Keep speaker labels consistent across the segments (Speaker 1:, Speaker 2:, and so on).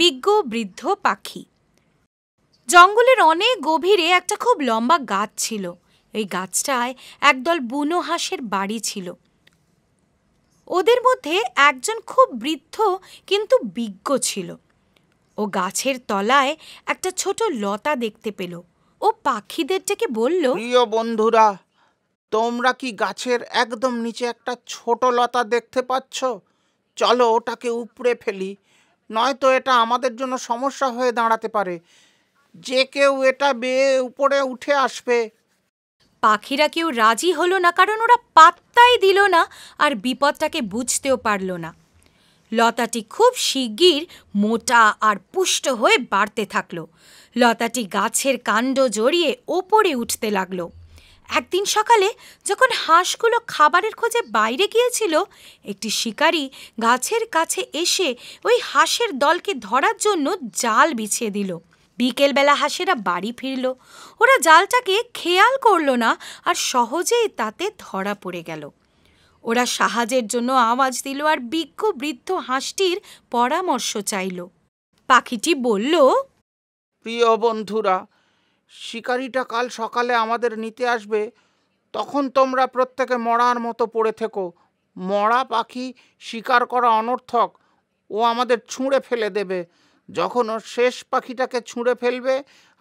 Speaker 1: বিজ্ঞ বৃদ্ধ পাখি জঙ্গলের অনেক গভীরে একটা খুব লম্বা গাছ ছিল এই গাছটায় একদল বুনো হাঁসের বাড়ি ছিল ওদের মধ্যে একজন খুব বৃদ্ধ কিন্তু বিজ্ঞ ছিল ও গাছের তলায় একটা ছোট লতা দেখতে পেল ও
Speaker 2: পাখিদের ডেকে বলল প্রিয় বন্ধুরা তোমরা কি গাছের একদম নিচে একটা ছোট লতা দেখতে পাচ্ছ চলো ওটাকে উপড়ে ফেলি নয়তো এটা আমাদের জন্য সমস্যা হয়ে দাঁড়াতে পারে যে কেউ এটা বেয়ে উপরে উঠে আসবে পাখিরা কেউ রাজি হলো না কারণ ওরা পাত্তাই দিল
Speaker 1: না আর বিপদটাকে বুঝতেও পারল না লতাটি খুব শিগগির মোটা আর পুষ্ট হয়ে বাড়তে থাকলো লতাটি গাছের কাণ্ড জড়িয়ে ওপরে উঠতে লাগলো একদিন সকালে যখন হাঁসগুলো খাবারের খোঁজে বাইরে গিয়েছিল একটি শিকারি গাছের কাছে এসে ওই হাঁসের দলকে ধরার জন্য জাল বিছিয়ে দিল বিকেলবেলা হাঁসেরা বাড়ি ফিরল ওরা জালটাকে খেয়াল করল না আর সহজেই তাতে ধরা পড়ে গেল ওরা সাহায্যের জন্য আওয়াজ দিল আর বিজ্ঞ বৃদ্ধ হাঁসটির পরামর্শ চাইল
Speaker 2: পাখিটি বলল প্রিয় বন্ধুরা শিকারিটা কাল সকালে আমাদের নিতে আসবে তখন তোমরা প্রত্যেকে মরার মতো পড়ে থেকো মরা পাখি শিকার করা অনর্থক ও আমাদের ছুঁড়ে ফেলে দেবে যখন ওর শেষ পাখিটাকে ছুঁড়ে ফেলবে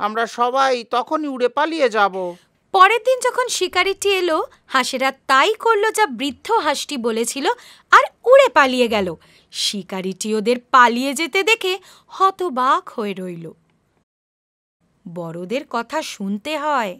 Speaker 2: আমরা সবাই তখনই উড়ে পালিয়ে যাব পরের দিন যখন শিকারিটি এলো হাঁসেরা তাই করলো যা বৃদ্ধ
Speaker 1: হাঁসটি বলেছিল আর উড়ে পালিয়ে গেল শিকারিটি ওদের পালিয়ে যেতে দেখে হতবাক হয়ে রইল বড়দের কথা শুনতে হয়